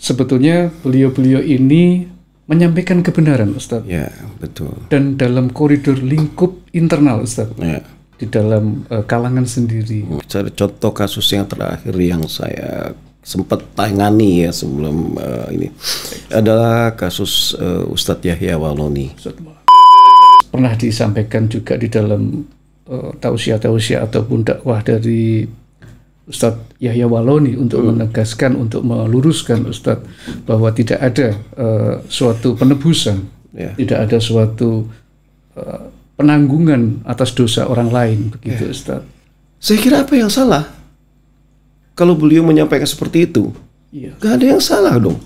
sebetulnya beliau-beliau ini menyampaikan kebenaran Ustadz. Ya, betul. Dan dalam koridor lingkup internal Ustadz. Ya. Di dalam uh, kalangan sendiri. Cari contoh kasus yang terakhir yang saya sempat tangani ya sebelum uh, ini adalah kasus uh, Ustadz Yahya Waloni. Pernah disampaikan juga di dalam uh, tausiah-tausiah ataupun dakwah dari Ustadz Yahya Waloni untuk hmm. menegaskan, untuk meluruskan Ustadz bahwa tidak ada uh, suatu penebusan, yeah. tidak ada suatu uh, penanggungan atas dosa orang lain, begitu yeah. Ustadz. Saya kira apa yang salah kalau beliau menyampaikan seperti itu? Yeah. Gak ada yang salah dong.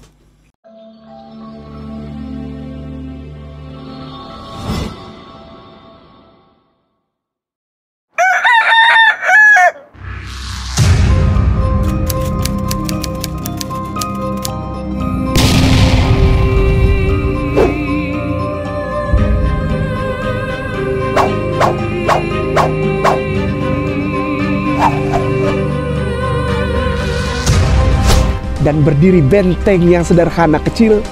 berdiri benteng yang sederhana kecil,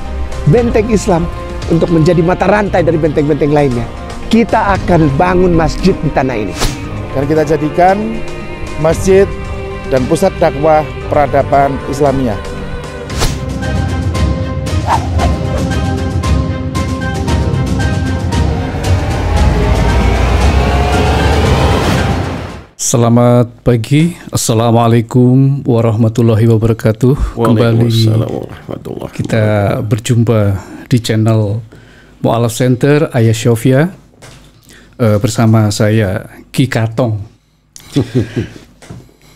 benteng Islam untuk menjadi mata rantai dari benteng-benteng lainnya. Kita akan bangun masjid di tanah ini. Dan kita jadikan masjid dan pusat dakwah peradaban Islamiyah. Selamat pagi, Assalamualaikum warahmatullahi wabarakatuh. Kembali kita berjumpa di channel Mu'alaf Center Ayah Sofia uh, eh, bersama saya Ki Katong.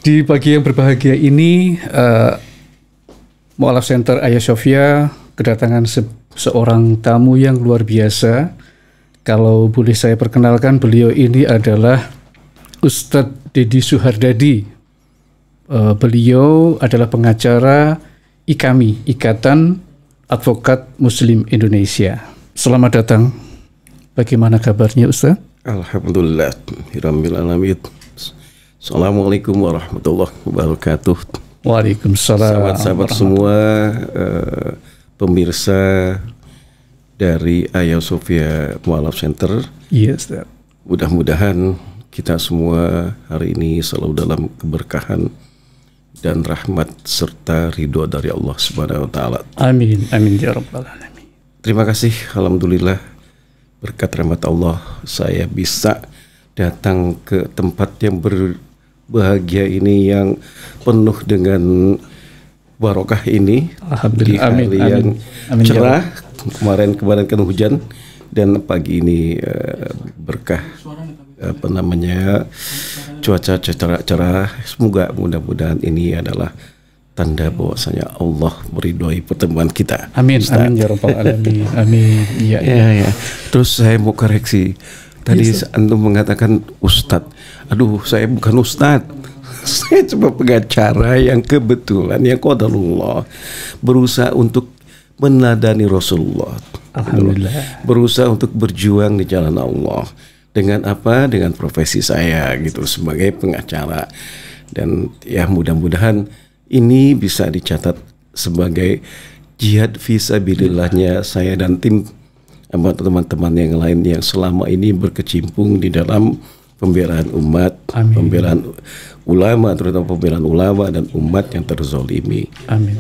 di pagi yang berbahagia ini, uh, Mu'alaf Center Ayah Sofia kedatangan se seorang tamu yang luar biasa. Kalau boleh saya perkenalkan, beliau ini adalah Ustadz Dedi Suhardadi. Uh, beliau adalah pengacara IKAMI, Ikatan Advokat Muslim Indonesia. Selamat datang. Bagaimana kabarnya Ustaz? Alhamdulillah. Hirambil Assalamualaikum warahmatullahi wabarakatuh. Waalaikumsalam. Sahabat-sahabat semua, uh, pemirsa dari Ayah Sofia Mualaf Center. Yes, iya, Mudah-mudahan kita semua hari ini selalu dalam keberkahan dan rahmat serta ridho dari Allah Subhanahu wa taala. Amin. Amin ya rabbal alamin. Terima kasih alhamdulillah berkat rahmat Allah saya bisa datang ke tempat yang berbahagia ini yang penuh dengan barokah ini di hari amin, yang amin, amin, ya cerah kemarin kemarin kan hujan dan pagi ini uh, berkah apa namanya cuaca cerah-cerah. Semoga mudah-mudahan ini adalah tanda bahwasanya Allah meridhoi pertemuan kita. Amin. Ustaz. Amin ya rabbal alamin. Amin. Iya. iya. Ya, ya. Terus saya mau koreksi. Tadi yes, antum mengatakan ustad. Aduh, saya bukan ustad. saya cuma pengacara yang kebetulan yang qadarullah berusaha untuk menadani Rasulullah. Alhamdulillah. Berusaha untuk berjuang di jalan Allah dengan apa dengan profesi saya gitu sebagai pengacara dan ya mudah-mudahan ini bisa dicatat sebagai jihad visa visabilillahnya saya dan tim teman-teman yang lain yang selama ini berkecimpung di dalam pembelaan umat, Amin. pembelaan ulama terutama pembelaan ulama dan umat yang terzolimi. Amin.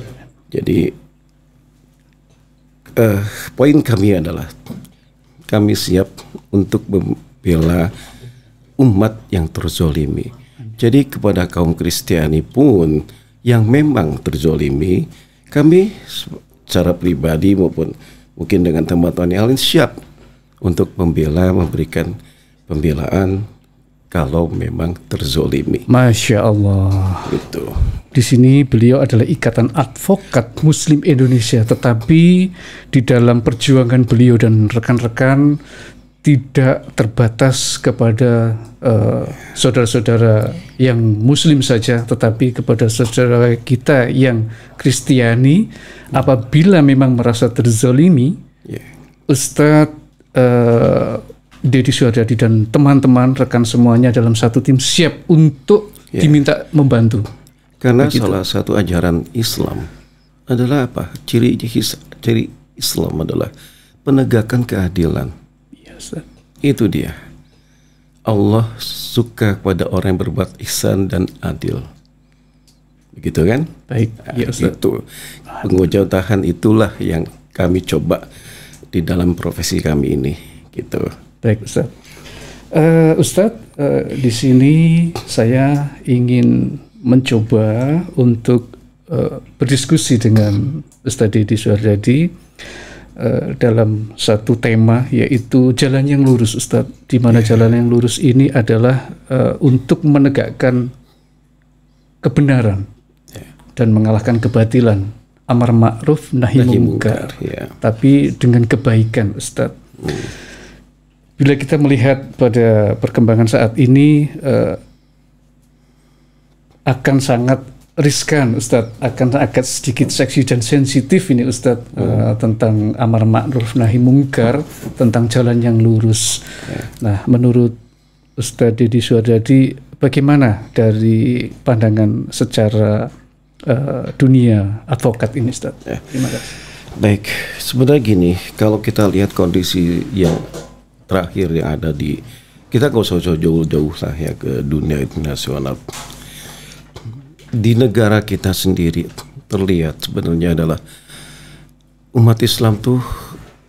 Jadi uh, poin kami adalah kami siap untuk bela umat yang terzolimi. Jadi kepada kaum Kristiani pun yang memang terzolimi, kami secara pribadi maupun mungkin dengan teman-teman yang lain siap untuk membela, memberikan pembelaan kalau memang terzolimi. Masya Allah. Itu. Di sini beliau adalah ikatan advokat Muslim Indonesia, tetapi di dalam perjuangan beliau dan rekan-rekan tidak terbatas kepada eh, saudara-saudara uh, yang Muslim saja, tetapi kepada saudara kita yang Kristiani, apabila memang merasa terzolimi, yeah. Ustadz uh, Deddy Suhadadi dan teman-teman rekan semuanya dalam satu tim siap untuk yeah. diminta membantu. Karena Begitu. salah satu ajaran Islam adalah apa? Ciri ciri Islam adalah penegakan keadilan itu dia. Allah suka kepada orang yang berbuat ihsan dan adil. Begitu kan? Baik. Ah, ya, itu Itu tahan itulah yang kami coba di dalam profesi kami ini. Gitu. Baik, Ustaz. Uh, eh, Ustadz, uh, eh, di sini saya ingin mencoba untuk uh, berdiskusi dengan Ustadz Didi Suhardadi Eh, dalam satu tema yaitu jalan yang lurus Ustaz. Di mana yeah. jalan yang lurus ini adalah uh, untuk menegakkan kebenaran yeah. dan mengalahkan kebatilan. Amar ma'ruf nahi, nahi mungkar. Yeah. Tapi dengan kebaikan Ustaz. Mm. Bila kita melihat pada perkembangan saat ini uh, akan sangat riskan Ustadz akan agak sedikit seksi dan sensitif ini Ustadz hmm. uh, tentang amar ma'ruf nahi mungkar tentang jalan yang lurus. Ya. Nah, menurut Ustadz Dedi Suardadi bagaimana dari pandangan secara uh, dunia advokat ini Ustadz? Ya. Terima kasih. Baik, sebenarnya gini, kalau kita lihat kondisi yang terakhir yang ada di kita nggak usah jauh-jauh lah ya ke dunia internasional di negara kita sendiri terlihat sebenarnya adalah umat Islam tuh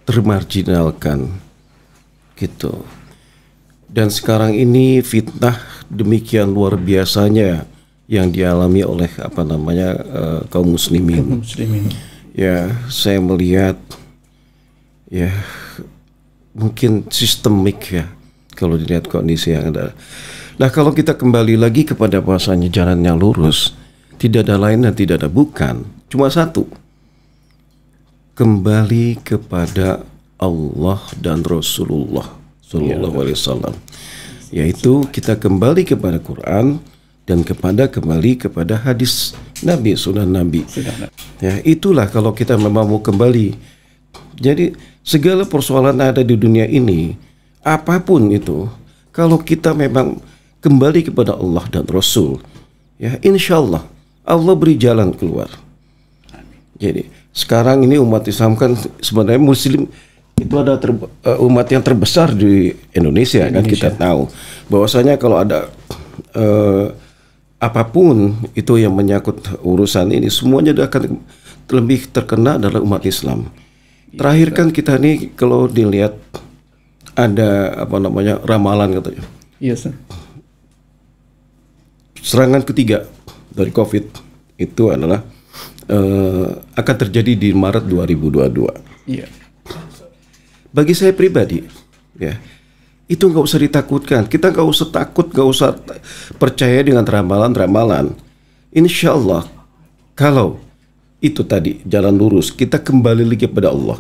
termarginalkan gitu. Dan sekarang ini fitnah demikian luar biasanya yang dialami oleh apa namanya uh, kaum muslimin. muslimin. Ya, saya melihat ya mungkin sistemik ya kalau dilihat kondisi yang ada Nah kalau kita kembali lagi kepada bahasanya jalan yang lurus, tidak ada lain dan tidak ada bukan, cuma satu. Kembali kepada Allah dan Rasulullah Shallallahu Alaihi Wasallam, yaitu kita kembali kepada Quran dan kepada kembali kepada hadis Nabi Sunnah Nabi. Ya itulah kalau kita memang mau kembali. Jadi segala persoalan yang ada di dunia ini, apapun itu, kalau kita memang kembali kepada Allah dan Rasul. Ya, insya Allah Allah beri jalan keluar. Jadi sekarang ini umat Islam kan sebenarnya Muslim itu ada ter, uh, eh, umat yang terbesar di Indonesia, Indonesia kan kita tahu bahwasanya kalau ada uh, apapun itu yang menyangkut urusan ini semuanya akan lebih terkena adalah umat Islam. Iya, Terakhir kan kita nih kalau dilihat ada apa namanya ramalan katanya. Iya, yes, serangan ketiga dari COVID itu adalah uh, akan terjadi di Maret 2022. Iya. Bagi saya pribadi, ya itu nggak usah ditakutkan. Kita nggak usah takut, nggak usah percaya dengan ramalan-ramalan. Insya Allah, kalau itu tadi jalan lurus, kita kembali lagi kepada Allah,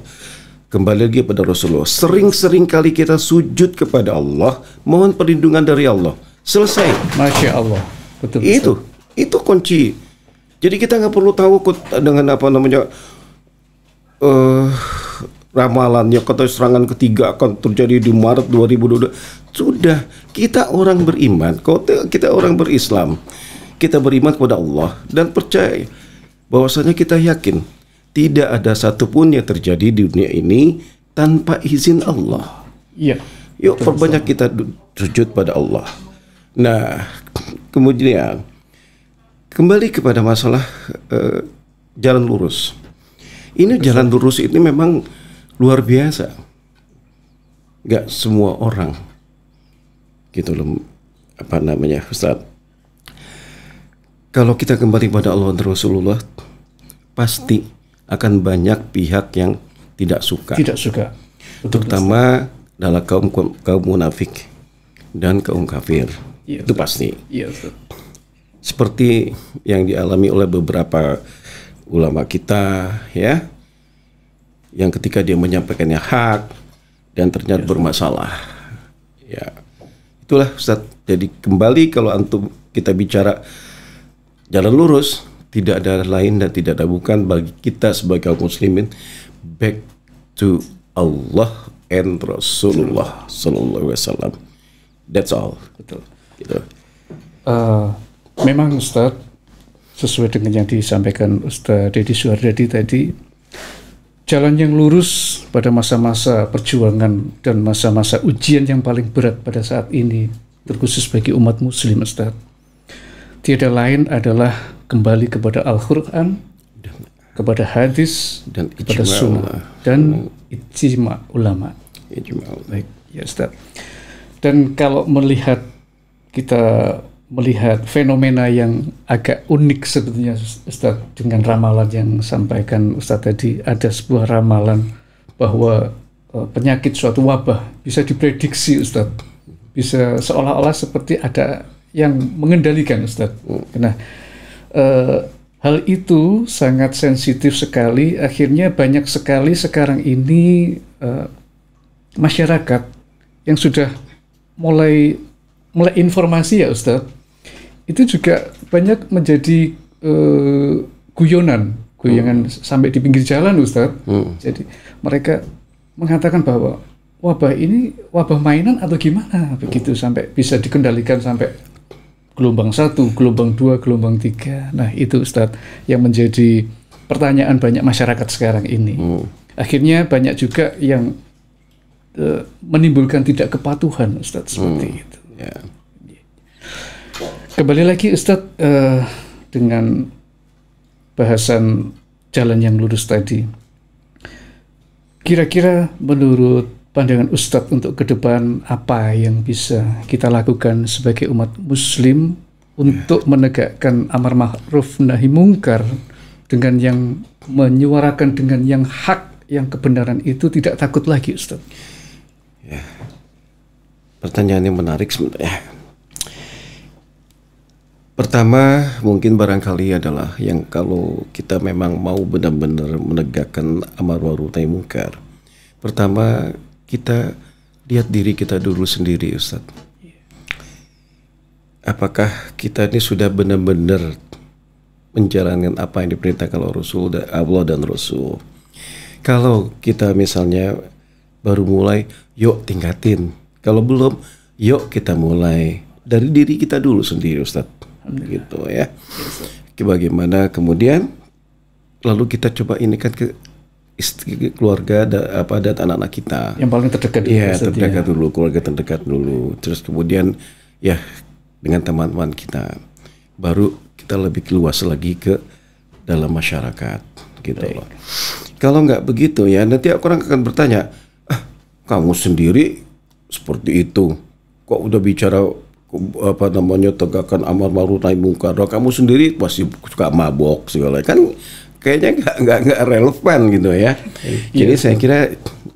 kembali lagi kepada Rasulullah. Sering-sering kali kita sujud kepada Allah, mohon perlindungan dari Allah. Selesai. Masya Allah. Betul, betul. Itu itu kunci. Jadi kita nggak perlu tahu dengan apa namanya uh, ramalannya kata serangan ketiga akan terjadi di Maret 2022. Sudah kita orang beriman, kita orang berislam, kita beriman kepada Allah dan percaya bahwasanya kita yakin tidak ada satupun yang terjadi di dunia ini tanpa izin Allah. Iya. Yuk perbanyak kita sujud pada Allah. Nah, kemudian kembali kepada masalah eh, jalan lurus. Ini Betul. jalan lurus ini memang luar biasa. Gak semua orang gitu loh apa namanya Ustaz. Kalau kita kembali pada Allah dan Rasulullah pasti akan banyak pihak yang tidak suka. Tidak suka. Betul, terutama dalam kaum kaum munafik dan kaum kafir yes, iya, itu pasti. Yes, iya, Seperti yang dialami oleh beberapa ulama kita, ya, yang ketika dia menyampaikannya hak dan ternyata yes, iya, bermasalah, ya, itulah Ustaz. Jadi kembali kalau antum kita bicara jalan lurus, tidak ada lain dan tidak ada bukan bagi kita sebagai kaum muslimin back to Allah and Rasulullah sallallahu alaihi wasallam. That's all. Betul gitu. Uh, memang Ustadz sesuai dengan yang disampaikan Ustaz Deddy Suhardadi tadi jalan yang lurus pada masa-masa perjuangan dan masa-masa ujian yang paling berat pada saat ini terkhusus bagi umat muslim Ustaz tiada lain adalah kembali kepada Al-Quran kepada hadis dan kepada sunnah dan ijma ulama ijma ulama. ya Ustaz dan kalau melihat kita melihat fenomena yang agak unik sebetulnya Ustaz dengan ramalan yang sampaikan Ustaz tadi ada sebuah ramalan bahwa eh, penyakit suatu wabah bisa diprediksi Ustaz bisa seolah-olah seperti ada yang mengendalikan Ustaz nah uh, hal itu sangat sensitif sekali akhirnya banyak sekali sekarang ini uh, masyarakat yang sudah mulai melek informasi ya Ustadz, itu juga banyak menjadi uh, guyonan, guyonan hmm. sampai di pinggir jalan Ustadz. Hmm. Jadi mereka mengatakan bahwa wabah ini wabah mainan atau gimana begitu sampai bisa dikendalikan sampai gelombang satu, gelombang dua, gelombang tiga. Nah itu Ustadz yang menjadi pertanyaan banyak masyarakat sekarang ini. Hmm. Akhirnya banyak juga yang uh, menimbulkan tidak kepatuhan Ustadz seperti hmm. itu. Ya. Kembali lagi Ustadz uh, dengan bahasan jalan yang lurus tadi. Kira-kira menurut pandangan Ustadz untuk ke depan apa yang bisa kita lakukan sebagai umat muslim untuk menegakkan amar ma'ruf nahi mungkar dengan yang menyuarakan dengan yang hak yang kebenaran itu tidak takut lagi Ustadz. Ya pertanyaan yang menarik sebenarnya. Pertama, mungkin barangkali adalah yang kalau kita memang mau benar-benar menegakkan amar ma'ruf nahi mungkar. Pertama, kita lihat diri kita dulu sendiri, Ustaz. Apakah kita ini sudah benar-benar menjalankan apa yang diperintahkan oleh Rasul dan Allah dan Rasul? Kalau kita misalnya baru mulai, yuk tingkatin kalau belum, yuk kita mulai dari diri kita dulu sendiri Ustadz. Gitu ya. Oke, bagaimana kemudian lalu kita coba ini kan ke istri keluarga da, apa dan anak-anak kita. Yang paling terdekat dulu. Iya, terdekat ya. dulu, keluarga terdekat dulu. Terus kemudian ya dengan teman-teman kita. Baru kita lebih luas lagi ke dalam masyarakat gitu Baik. loh. Kalau nggak begitu ya nanti orang akan bertanya, ah kamu sendiri seperti itu. Kok udah bicara apa namanya tegakkan amar ma'ruf nahi mungkar. Nah, kamu sendiri pasti suka mabok segala kan kayaknya nggak nggak nggak relevan gitu ya. Iya. Jadi saya kira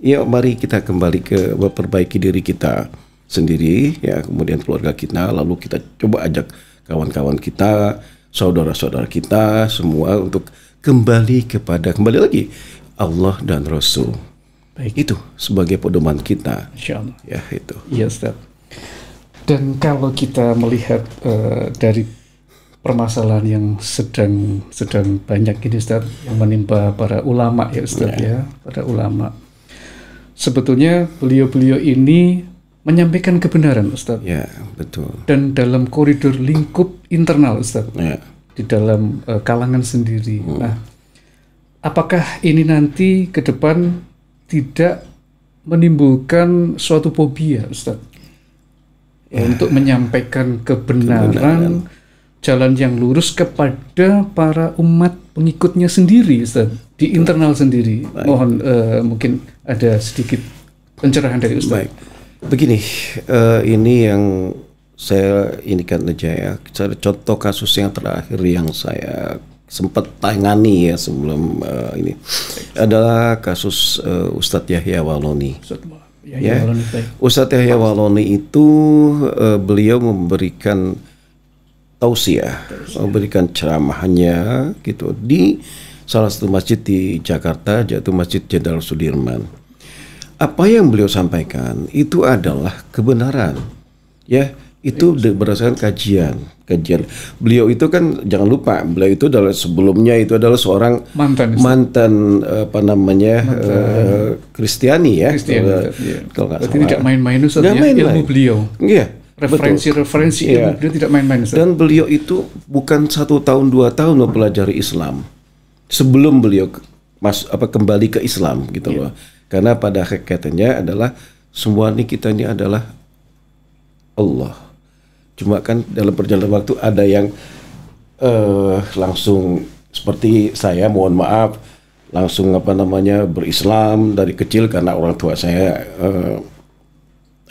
ya mari kita kembali ke memperbaiki diri kita sendiri ya kemudian keluarga kita lalu kita coba ajak kawan-kawan kita, saudara-saudara kita semua untuk kembali kepada kembali lagi Allah dan Rasul. Baik. Itu sebagai pedoman kita. Insya Ya itu. Ya Ustaz. Dan kalau kita melihat uh, dari permasalahan yang sedang sedang banyak ini Ustaz yang menimpa para ulama ya Ustaz ya, ya, para ulama. Sebetulnya beliau-beliau ini menyampaikan kebenaran Ustaz. Ya, betul. Dan dalam koridor lingkup internal Ustaz. Ya. Di dalam uh, kalangan sendiri. Hmm. Nah, apakah ini nanti ke depan tidak menimbulkan suatu fobia, Ustaz. Ya. Ah. Untuk menyampaikan kebenaran, kebenaran jalan yang lurus kepada para umat pengikutnya sendiri, Ustaz, di internal sendiri. Baik. Mohon uh, mungkin ada sedikit pencerahan dari Ustaz. Baik. Begini, uh, ini yang saya indikan aja ya. Contoh kasus yang terakhir yang saya sempat tangani ya sebelum uh, ini adalah kasus uh, Ustadz Yahya Waloni. Yahya ya. Ustadz Yahya Waloni itu uh, beliau memberikan tausiah, tausiah. memberikan ceramahnya gitu di salah satu masjid di Jakarta yaitu Masjid Jenderal Sudirman. Apa yang beliau sampaikan itu adalah kebenaran. Ya, itu berdasarkan kajian kajian beliau itu kan jangan lupa beliau itu adalah sebelumnya itu adalah seorang mantan mantan apa namanya eh, Kristiani uh, ya iya. kalau, nggak salah tidak main-main itu ya? main ilmu beliau iya referensi-referensi iya. ilmu ya. beliau tidak main-main dan beliau itu bukan satu tahun dua tahun mempelajari Islam sebelum beliau mas apa kembali ke Islam gitu iya. loh karena pada hakikatnya adalah semua ini kita ini adalah Allah Cuma kan dalam perjalanan waktu ada yang uh, langsung seperti saya mohon maaf langsung apa namanya berislam dari kecil karena orang tua saya uh,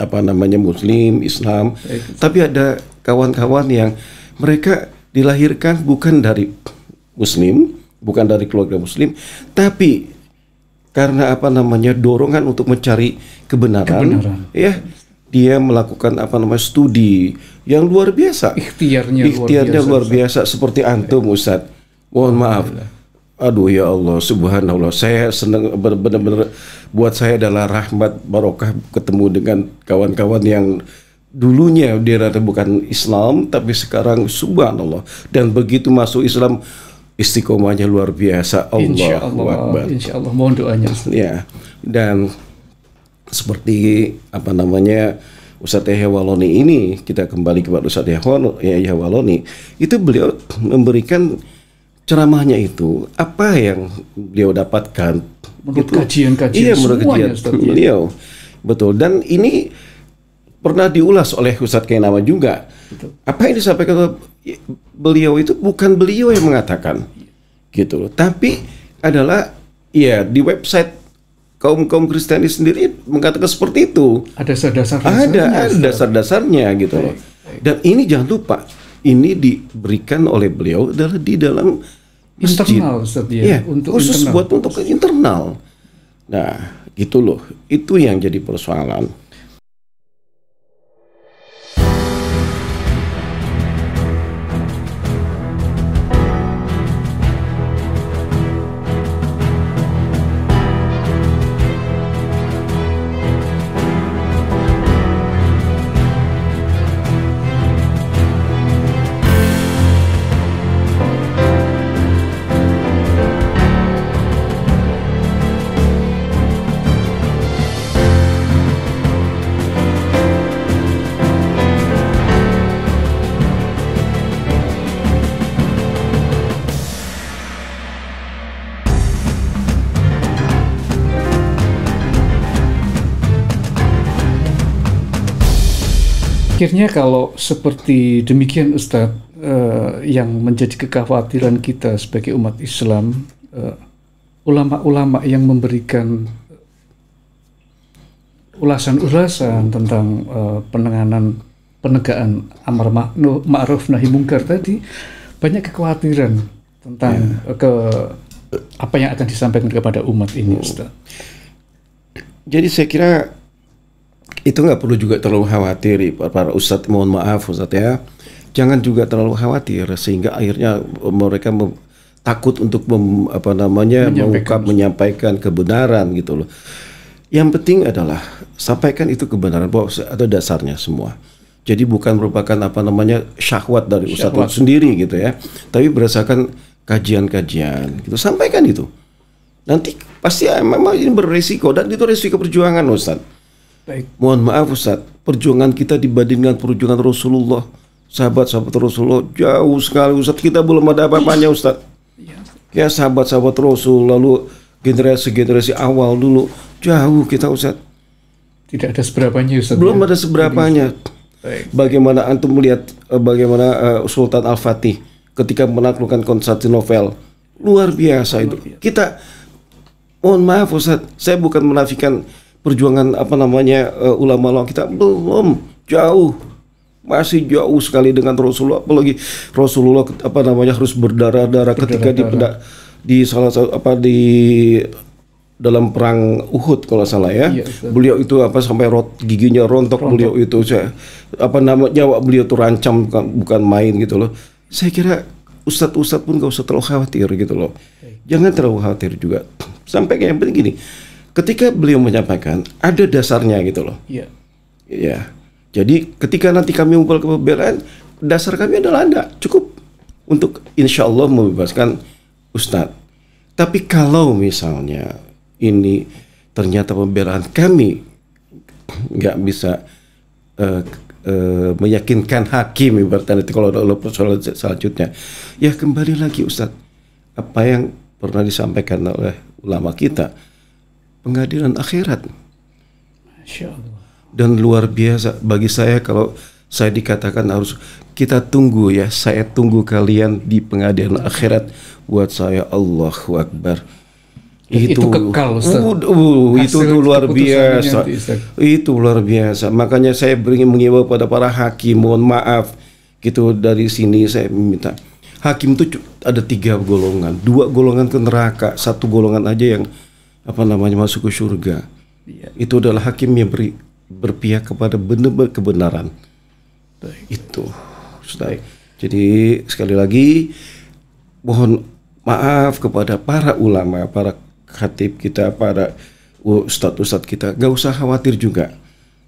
apa namanya muslim, Islam. Baik. Tapi ada kawan-kawan yang mereka dilahirkan bukan dari muslim, bukan dari keluarga muslim, tapi karena apa namanya dorongan untuk mencari kebenaran, kebenaran. ya dia melakukan apa namanya studi yang luar biasa. Ikhtiarnya, Ikhtiarnya luar biasa, luar biasa. seperti antum Ustaz. Mohon maaf. Aduh ya Allah, subhanallah. Saya senang benar-benar buat saya adalah rahmat barokah ketemu dengan kawan-kawan yang dulunya dia rata bukan Islam tapi sekarang subhanallah dan begitu masuk Islam istiqomahnya luar biasa Allah, Insya Allah, Insya Allah mohon doanya. Ya. Dan seperti apa namanya Ustadz Yahya Waloni ini kita kembali kepada Ustadz Yahya Waloni itu beliau memberikan ceramahnya itu apa yang beliau dapatkan menurut gitu. kajian-kajian iya, menurut semuanya kajian ya. beliau betul dan ini pernah diulas oleh Ustadz Kainama juga betul. apa yang disampaikan beliau itu bukan beliau yang mengatakan iya. gitu loh tapi adalah ya di website kaum kaum Kristiani sendiri mengatakan seperti itu. Ada dasar-dasarnya. Ada, ada dasar-dasarnya gitu loh. Dan ini jangan lupa, ini diberikan oleh beliau adalah di dalam masjid. internal Ustaz ya iya, untuk khusus internal. buat untuk internal. Nah, gitu loh. Itu yang jadi persoalan. akhirnya kalau seperti demikian Ustadz, uh, eh, yang menjadi kekhawatiran kita sebagai umat Islam, eh, ulama-ulama uh, yang memberikan ulasan-ulasan tentang uh, penanganan penegaan amar ma'ruf nahi mungkar tadi banyak kekhawatiran tentang ya. ke apa yang akan disampaikan kepada umat ini Ustaz. Jadi saya kira itu nggak perlu juga terlalu khawatir para ustadz mohon maaf ustadz ya jangan juga terlalu khawatir sehingga akhirnya e, mereka takut untuk mem, apa namanya menyampaikan. mengungkap menyampaikan kebenaran gitu loh yang penting adalah sampaikan itu kebenaran bahwa ada dasarnya semua jadi bukan merupakan apa namanya syahwat dari ustadz syahwat. sendiri gitu ya tapi berdasarkan kajian-kajian gitu sampaikan itu nanti pasti ya, memang ini beresiko dan itu resiko perjuangan ustadz Baik. Mohon maaf Ustaz, perjuangan kita dibandingkan perjuangan Rasulullah, sahabat-sahabat Rasulullah jauh sekali Ustaz. Kita belum ada apa-apanya iya, Ustaz. Ya sahabat-sahabat Rasul lalu generasi-generasi awal dulu jauh kita Ustaz. Tidak ada seberapanya Ustaz. Belum ya? ada seberapanya. Baik. Bagaimana antum melihat eh, bagaimana eh, Sultan Al-Fatih ketika menaklukkan Konstantinopel? Luar biasa Luar itu. Biasa. Kita mohon maaf Ustaz, saya bukan menafikan perjuangan apa namanya uh, ulama ulama kita belum jauh masih jauh sekali dengan Rasulullah apalagi Rasulullah apa namanya harus berdarah-darah ketika di di salah satu apa di dalam perang Uhud kalau salah ya. Iya, beliau itu apa sampai rot giginya rontok, rontok. beliau itu saya apa namanya, nyawa beliau itu rancam kan, bukan main gitu loh. Saya kira ustadz-ustadz pun gak usah terlalu khawatir gitu loh. Jangan terlalu khawatir juga. Sampai kayak begini ketika beliau menyampaikan ada dasarnya gitu loh. Iya. Iya. Jadi ketika nanti kami mengumpul pembelaan dasar kami adalah Anda. Cukup untuk insya Allah membebaskan Ustad Tapi kalau misalnya ini ternyata pembelaan kami nggak bisa uh, uh, meyakinkan hakim ibaratnya nanti kalau ada persoalan selanjutnya ya kembali lagi Ustadz apa yang pernah disampaikan oleh ulama kita pengadilan akhirat. Dan luar biasa bagi saya kalau saya dikatakan harus kita tunggu ya, saya tunggu kalian di pengadilan akhirat buat saya Allahu Akbar. Itu, itu kekal Ustaz. Uh, uh, itu luar biasa. Itu luar biasa. Makanya saya ingin mengimbau pada para hakim, mohon maaf gitu dari sini saya minta hakim itu ada tiga golongan, dua golongan ke neraka, satu golongan aja yang apa namanya masuk ke surga. Ya. Itu adalah hakim yang beri, berpihak kepada benar-benar kebenaran. Baik. Itu. Baik. Jadi sekali lagi mohon maaf kepada para ulama, para khatib kita, para ustadz-ustadz kita, gak usah khawatir juga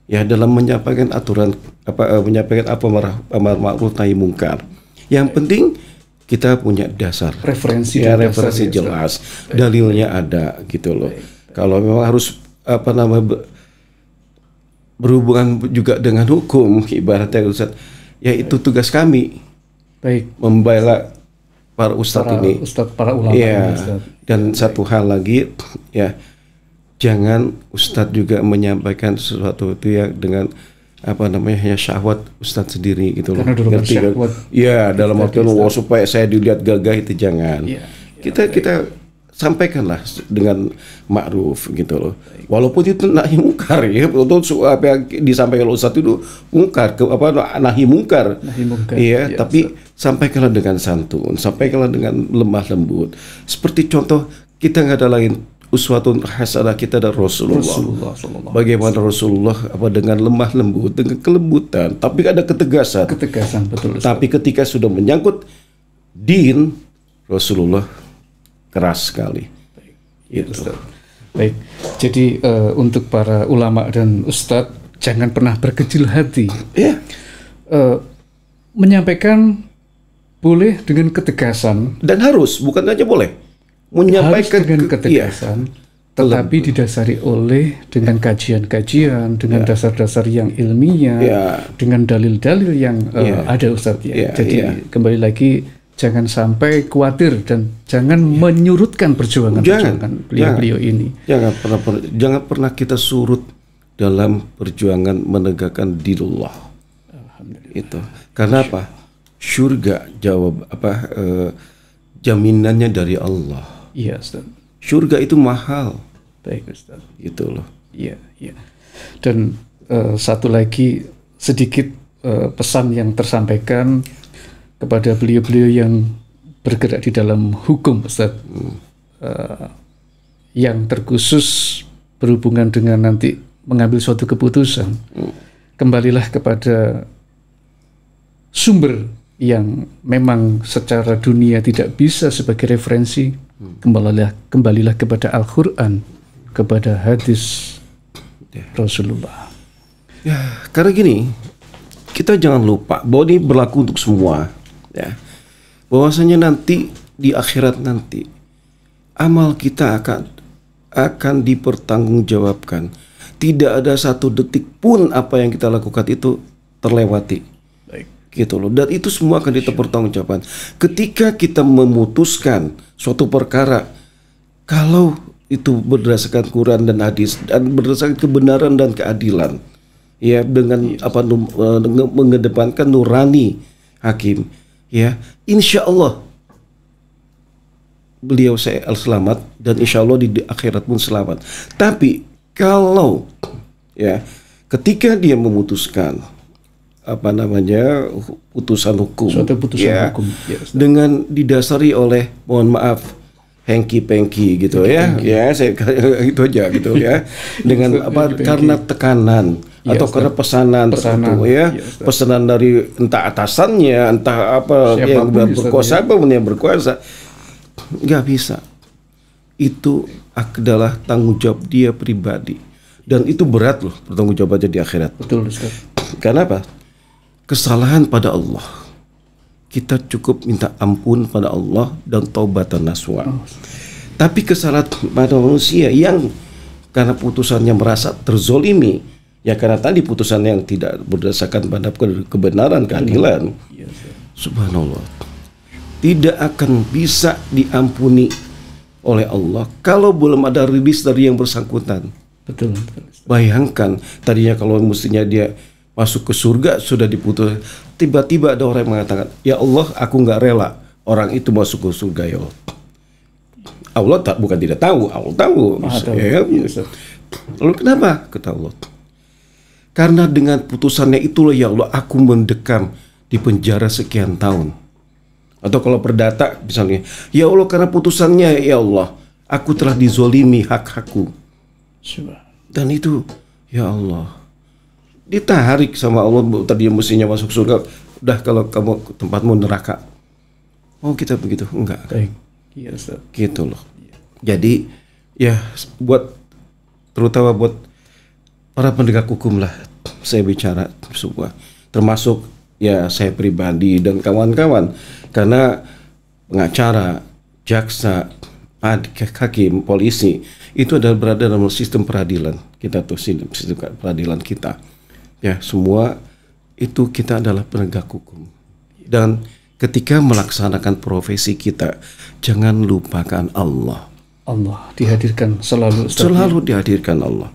ya dalam menyampaikan aturan apa eh, menyampaikan apa marah amar ma'ruf nahi mungkar. Yang penting kita punya dasar referensi ya referensi dasar, iya, jelas ya. dalilnya baik. ada gitu loh baik. kalau memang harus apa nama berhubungan juga dengan hukum ibaratnya Ustaz ya tugas kami baik membela para ustadz ini ustadz para ulama ya ini, dan baik. satu hal lagi ya jangan ustadz juga menyampaikan sesuatu itu ya dengan apa namanya ya syahwat Ustadz sendiri gitu loh. Karena Ngerti kan? Iya, dalam waktu wah supaya saya dilihat gagah itu jangan. Ya, ya, kita okay. Iya. kita sampaikanlah dengan ma'ruf gitu loh. Walaupun itu nahi mungkar ya, betul apa yang disampaikan oleh Ustadz itu mungkar ke apa nahi mungkar. Nahi mungkar. Iya, ya, tapi sampaikanlah dengan santun, sampaikanlah dengan lemah lembut. Seperti contoh kita nggak ada lain uswatun hasanah kita dan Rasulullah. Rasulullah Bagaimana Rasulullah apa dengan lemah lembut, dengan kelembutan, tapi ada ketegasan. Ketegasan betul. Ustaz. Tapi ketika sudah menyangkut din Rasulullah keras sekali. Itu. Baik. Jadi uh, untuk para ulama dan ustadz jangan pernah berkecil hati. Ya. Yeah. Uh, menyampaikan boleh dengan ketegasan dan harus bukan hanya boleh menyampaikan dengan iya. ketegasan, iya, tetapi didasari oleh dengan kajian-kajian, dengan ya. dasar-dasar yang ilmiah, ya. dengan dalil-dalil yang uh, ada Ustaz ya. Jadi kembali lagi jangan sampai khawatir dan jangan menyurutkan perjuangan-perjuangan beliau-beliau ini. Jangan pernah, jangan pernah kita surut dalam perjuangan menegakkan dinullah. Itu. Karena apa? Surga jawab apa eh, jaminannya dari Allah. Iya, Ustaz. Surga itu mahal. Baik, Ustaz. itu loh. Iya, iya. Dan uh, satu lagi sedikit uh, pesan yang tersampaikan kepada beliau-beliau yang bergerak di dalam hukum, Ustaz. Hmm. Uh, yang terkhusus berhubungan dengan nanti mengambil suatu keputusan. Hmm. Kembalilah kepada sumber yang memang secara dunia tidak bisa sebagai referensi Hmm. Kembalilah kembalilah kepada Al-Qur'an, kepada hadis yeah. Rasulullah. Ya, karena gini, kita jangan lupa bahwa ini berlaku untuk semua, ya. Bahwasanya nanti di akhirat nanti amal kita akan akan dipertanggungjawabkan. Tidak ada satu detik pun apa yang kita lakukan itu terlewati gitu loh. Dan itu semua akan dipertanggungjawabkan. Ketika kita memutuskan suatu perkara, kalau itu berdasarkan Quran dan hadis dan berdasarkan kebenaran dan keadilan, ya dengan apa eh, mengedepankan nurani hakim, ya insya Allah beliau saya selamat dan insya Allah di akhirat pun selamat. Tapi kalau ya ketika dia memutuskan apa namanya putusan hukum. Suatu putusan ya, hukum. Ya, dengan didasari oleh mohon maaf hengki pengki gitu hengki, ya. Hengki. Ya, saya itu aja gitu ya. Dengan apa karena tekanan ya, atau karena pesanan, pesanan tertentu ya. ya pesanan dari entah atasannya, entah apa Siapapun yang ya, ya. berkuasa apa pun yang berkuasa. nggak bisa. Itu adalah tanggung jawab dia pribadi. Dan itu berat loh pertanggung jawabannya di akhirat. Betul, Ustaz. Karena apa? kesalahan pada Allah kita cukup minta ampun pada Allah dan taubatan naswa. Oh. Tapi kesalahan pada manusia yang karena putusannya merasa terzolimi, ya karena tadi putusan yang tidak berdasarkan pada kebenaran keadilan, yes, iya, subhanallah, tidak akan bisa diampuni oleh Allah kalau belum ada rilis dari yang bersangkutan. Betul. betul. Bayangkan tadinya kalau mestinya dia masuk ke surga sudah diputus. Tiba-tiba ada orang yang mengatakan, "Ya Allah, aku nggak rela orang itu masuk ke surga ya Allah." Allah tak bukan tidak tahu, Allah tahu. Ya, ya, ya. Lalu kenapa? Kata Allah. Karena dengan putusannya itulah ya Allah aku mendekam di penjara sekian tahun. Atau kalau perdata misalnya, ya Allah karena putusannya ya Allah aku telah dizolimi hak-hakku. Dan itu ya Allah ditarik sama Allah tadi mestinya masuk surga udah kalau kamu tempatmu neraka oh kita begitu enggak Baik. Iya, gitu loh jadi ya buat terutama buat para penegak hukum lah saya bicara semua termasuk ya saya pribadi dan kawan-kawan karena pengacara jaksa hakim polisi itu adalah berada dalam sistem peradilan kita tuh sistem peradilan kita ya semua itu kita adalah penegak hukum dan ketika melaksanakan profesi kita jangan lupakan Allah Allah dihadirkan selalu Ustaz. selalu dihadirkan Allah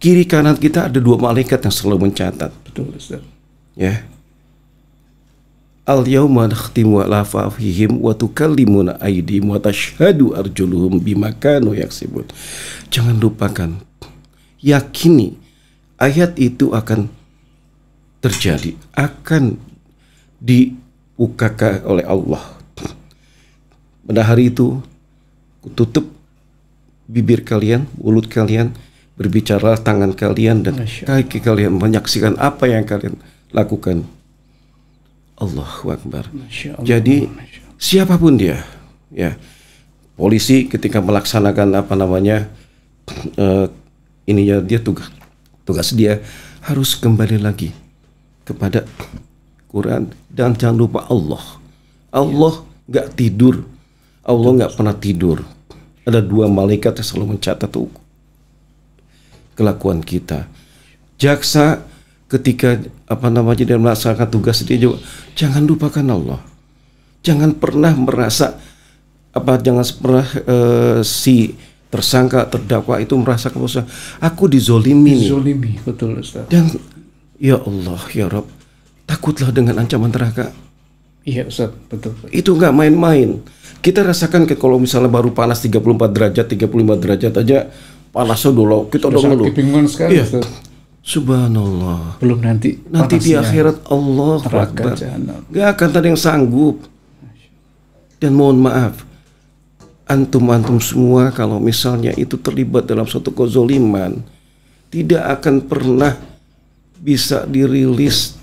kiri kanan kita ada dua malaikat yang selalu mencatat betul Ustaz ya Al yauma nakhtimu ala afwahihim wa tukallimuna aydihim wa tashhadu arjuluhum bima kanu yaksibun. Jangan lupakan yakini ayat itu akan terjadi akan diukakan oleh Allah. Pada hari itu, tutup bibir kalian, mulut kalian, berbicara tangan kalian dan kaki kalian menyaksikan apa yang kalian lakukan. Allahu Akbar. Allah. Jadi siapapun dia, ya polisi ketika melaksanakan apa namanya uh, ininya dia tugas tugas dia harus kembali lagi kepada Quran dan jangan lupa Allah. Allah nggak ya. tidur, Allah nggak pernah tidur. Ada dua malaikat yang selalu mencatat tuh kelakuan kita. Jaksa ketika apa namanya dia melaksanakan tugas dia juga jangan lupakan Allah. Jangan pernah merasa apa jangan pernah uh, si tersangka terdakwa itu merasa kemusuhan aku dizolimi. Dizolimi betul Ustaz. Dan Ya Allah, ya Rob, takutlah dengan ancaman neraka. Iya Ustaz, betul. Itu nggak main-main. Kita rasakan ke kalau misalnya baru panas 34 derajat, 35 derajat aja, panasnya dulu, kita udah ngeluh. Sudah sekali ya. Subhanallah. Belum nanti. Nanti di akhirat Allah Akbar. Gak akan ada yang sanggup. Dan mohon maaf, antum-antum semua kalau misalnya itu terlibat dalam suatu kezoliman, tidak akan pernah bisa dirilis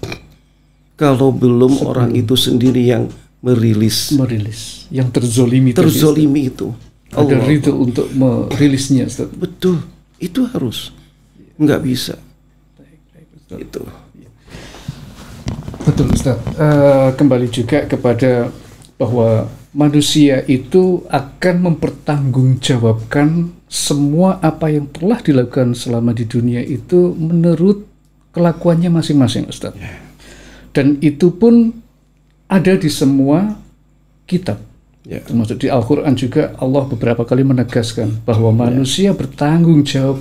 kalau belum Sebelum. orang itu sendiri yang merilis. Merilis, yang terzolimi. Terzolimi tadi, itu. Ada ritu untuk merilisnya. Ustaz. Betul, itu harus. Nggak bisa. Baik, Itu. Betul Ustaz. Uh, kembali juga kepada bahwa manusia itu akan mempertanggungjawabkan semua apa yang telah dilakukan selama di dunia itu menurut kelakuannya masing-masing Ustaz. Ya. Dan itu pun ada di semua kitab. Yeah. Termasuk di Al-Quran juga Allah beberapa kali menegaskan bahwa ya. manusia bertanggung jawab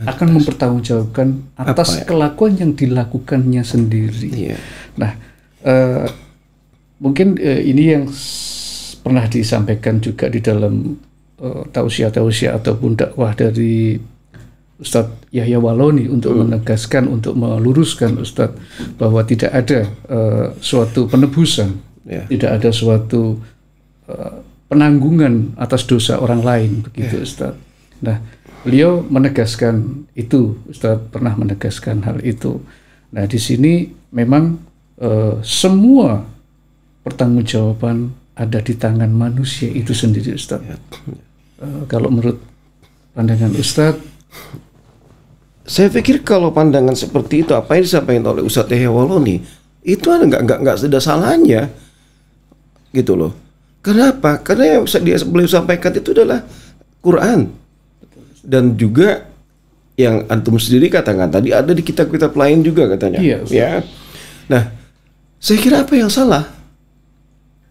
akan mempertanggungjawabkan atas ya? kelakuan yang dilakukannya sendiri. Iya. Nah, uh, mungkin uh, ini yang pernah disampaikan juga di dalam uh, tausiah-tausiah ataupun dakwah dari Ustadz Yahya Waloni untuk hmm. menegaskan, untuk meluruskan Ustadz bahwa tidak ada uh, suatu penebusan, yeah. tidak ada suatu uh, penanggungan atas dosa orang lain, begitu yeah. Ustadz. Nah, beliau menegaskan itu, Ustadz pernah menegaskan hal itu. Nah, di sini memang uh, semua pertanggungjawaban ada di tangan manusia itu sendiri, Ustadz. Yeah. Ya. Uh, kalau menurut pandangan Ustadz saya pikir kalau pandangan seperti itu apa yang disampaikan oleh Ustadz Hewaloni itu ada nggak nggak nggak ada salahnya gitu loh. Kenapa? Karena yang dia beliau sampaikan itu adalah Quran dan juga yang antum sendiri katakan tadi ada di kitab-kitab lain juga katanya. Iya. Ya. Nah, saya kira apa yang salah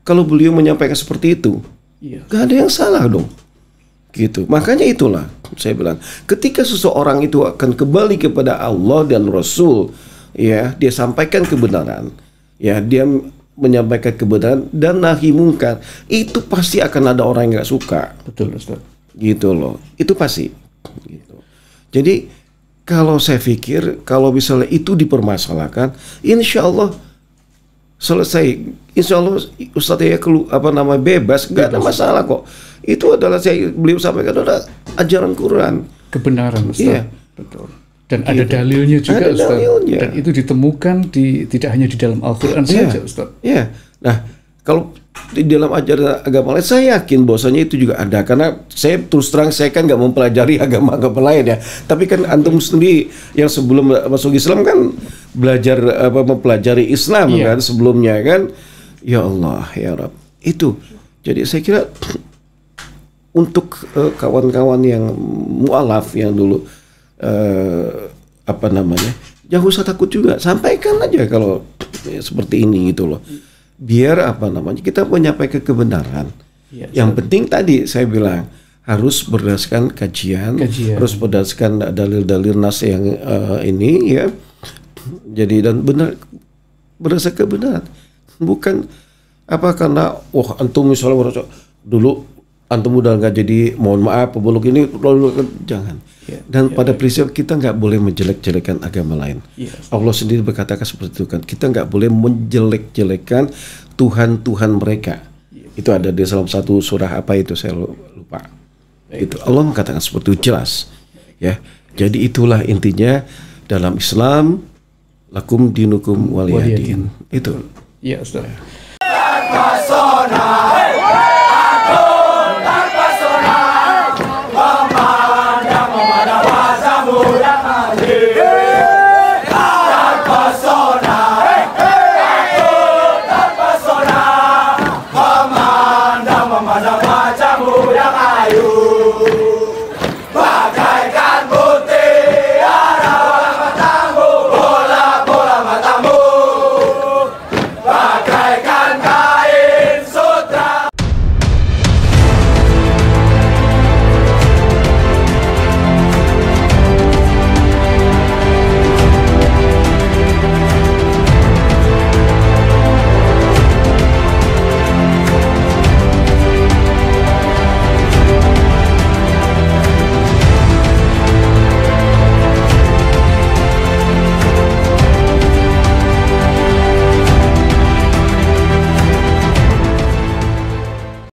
kalau beliau menyampaikan seperti itu? Iya. Gak ada yang salah dong gitu. Makanya itulah saya bilang, ketika seseorang itu akan kembali kepada Allah dan Rasul, ya, dia sampaikan kebenaran. Ya, dia menyampaikan kebenaran dan nahi mungkar, itu pasti akan ada orang yang nggak suka. Betul, Ustaz. Gitu loh. Itu pasti. Gitu. Jadi kalau saya pikir kalau misalnya itu dipermasalahkan, insya Allah selesai. Insya Allah Ustadz ya kelu, apa nama bebas, nggak ada masalah kok. Itu adalah saya beliau sampaikan adalah ajaran Quran. Kebenaran Ustaz. Iya. Betul. Dan gitu. ada iya. dalilnya juga ada Ustaz. Dalilnya. Dan itu ditemukan di tidak hanya di dalam Al-Qur'an iya. saja Ustaz. Iya. Nah, kalau di dalam ajaran agama lain saya yakin bahwasanya itu juga ada karena saya terus terang saya kan nggak mempelajari agama agama lain ya tapi kan antum sendiri yang sebelum masuk Islam kan belajar apa mempelajari Islam iya. kan sebelumnya kan ya Allah ya Rab itu jadi saya kira untuk eh, kawan-kawan uh, yang mualaf yang dulu uh, apa namanya jangan usah takut juga sampaikan aja kalau ya, seperti ini gitu loh biar apa namanya kita menyampaikan kebenaran. Ya, yang penting tadi saya bilang harus berdasarkan kajian, kajian. harus berdasarkan dalil-dalil nas yang uh, ini ya. Jadi dan benar berdasarkan kebenaran, bukan apa karena wah antum misalnya dulu antum udah nggak jadi mohon maaf pebuluk ini jangan ya, dan ya, pada ya. prinsip kita nggak boleh menjelek-jelekan agama lain ya. Allah sendiri berkatakan seperti itu kan kita nggak boleh menjelek-jelekan Tuhan Tuhan mereka ya. itu ada di dalam satu surah apa itu saya lupa ya, itu Allah mengatakan seperti itu jelas ya jadi itulah intinya dalam Islam lakum dinukum waliyadin itu ya Ustaz. Ya.